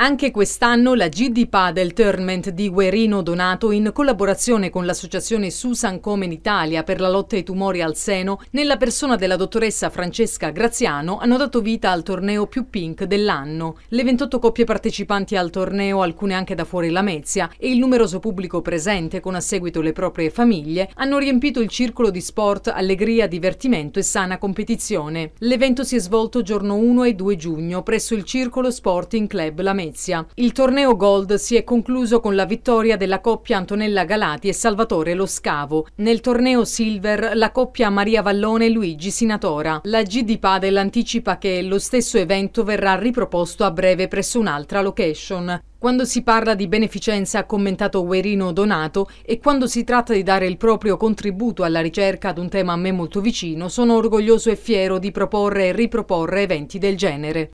Anche quest'anno la GD Padel Tournament di Guerino Donato in collaborazione con l'associazione Susan Comen Italia per la lotta ai tumori al seno, nella persona della dottoressa Francesca Graziano, hanno dato vita al torneo più pink dell'anno. Le 28 coppie partecipanti al torneo, alcune anche da fuori Lamezia, e il numeroso pubblico presente con a seguito le proprie famiglie, hanno riempito il circolo di sport, allegria, divertimento e sana competizione. L'evento si è svolto giorno 1 e 2 giugno presso il Circolo Sporting Club Lamezia. Venezia. Il torneo Gold si è concluso con la vittoria della coppia Antonella Galati e Salvatore Lo Scavo. Nel torneo Silver la coppia Maria Vallone e Luigi Sinatora. La GD di Padel anticipa che lo stesso evento verrà riproposto a breve presso un'altra location. Quando si parla di beneficenza, ha commentato Guerino Donato, e quando si tratta di dare il proprio contributo alla ricerca ad un tema a me molto vicino, sono orgoglioso e fiero di proporre e riproporre eventi del genere.